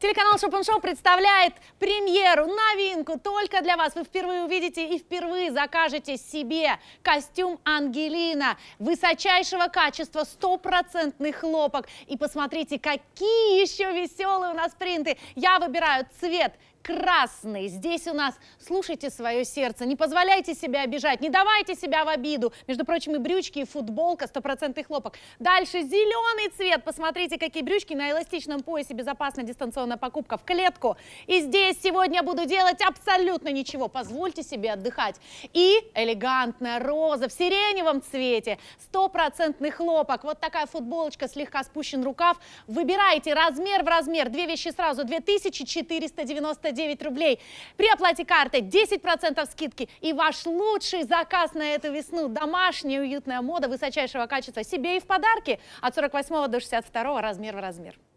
Телеканал Шопен Шоу представляет премьеру, новинку только для вас. Вы впервые увидите и впервые закажете себе костюм Ангелина высочайшего качества, стопроцентный хлопок. И посмотрите, какие еще веселые у нас принты. Я выбираю цвет красный. Здесь у нас слушайте свое сердце, не позволяйте себя обижать, не давайте себя в обиду. Между прочим, и брючки, и футболка, стопроцентный хлопок. Дальше зеленый цвет. Посмотрите, какие брючки на эластичном поясе. Безопасная дистанционная покупка в клетку. И здесь сегодня буду делать абсолютно ничего. Позвольте себе отдыхать. И элегантная роза в сиреневом цвете. Стопроцентный хлопок. Вот такая футболочка, слегка спущен рукав. Выбирайте размер в размер. Две вещи сразу. 2499 99 рублей. При оплате карты 10% скидки и ваш лучший заказ на эту весну. Домашняя уютная мода высочайшего качества себе и в подарки от 48 до 62 размер в размер.